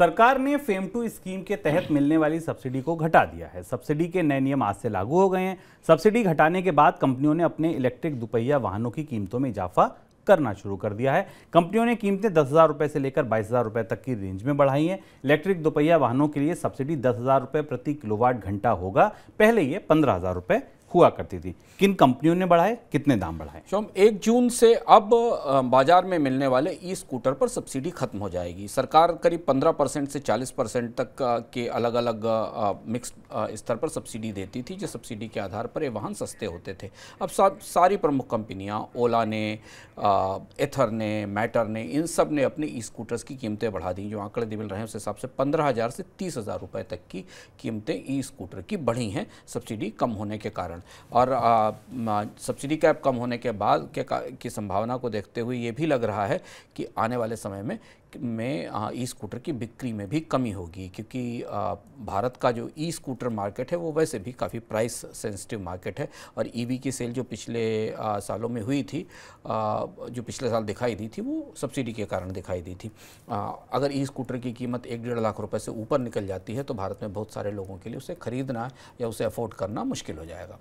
सरकार ने FAME two scheme के तहत मिलने वाली सब्सिडी को घटा दिया है सब्सिडी के नए नियम आज से लागू हो गए हैं सब्सिडी घटाने के बाद कंपनियों ने अपने इलेक्ट्रिक दुपहिया वाहनों की कीमतों में इजाफा करना शुरू कर दिया है कंपनियों ने कीमतें दस हज़ार रुपये से लेकर बाईस हज़ार रुपये तक की रेंज में बढ़ाई हैं इलेक्ट्रिक दोपहिया वाहनों के लिए सब्सिडी दस हज़ार रुपये प्रति किलोवाट घंटा होगा पहले ये पंद्रह हज़ार रुपये हुआ करती थी किन कंपनियों ने बढ़ाए कितने दाम बढ़ाए शोम एक जून से अब बाजार में मिलने वाले ई स्कूटर पर सब्सिडी खत्म हो जाएगी सरकार करीब 15 परसेंट से 40 परसेंट तक के अलग अलग मिक्स स्तर पर सब्सिडी देती थी जो सब्सिडी के आधार पर ये वाहन सस्ते होते थे अब सारी प्रमुख कंपनियां ओला ने एथर ने मैटर ने इन सब ने अपने ई स्कूटर्स की कीमतें बढ़ा दी जो आंकड़े मिल रहे हैं उस हिसाब से पंद्रह से तीस हज़ार तक की कीमतें ई स्कूटर की बढ़ी हैं सब्सिडी कम होने के कारण दौरान और सब्सिडी कैप कम होने के बाद के की संभावना को देखते हुए ये भी लग रहा है कि आने वाले समय में में ई स्कूटर की बिक्री में भी कमी होगी क्योंकि आ, भारत का जो ई स्कूटर मार्केट है वो वैसे भी काफ़ी प्राइस सेंसिटिव मार्केट है और ईवी e की सेल जो पिछले आ, सालों में हुई थी आ, जो पिछले साल दिखाई दी थी वो सब्सिडी के कारण दिखाई दी थी अगर ई स्कूटर की कीमत एक डेढ़ लाख रुपए से ऊपर निकल जाती है तो भारत में बहुत सारे लोगों के लिए उसे खरीदना या उसे अफोर्ड करना मुश्किल हो जाएगा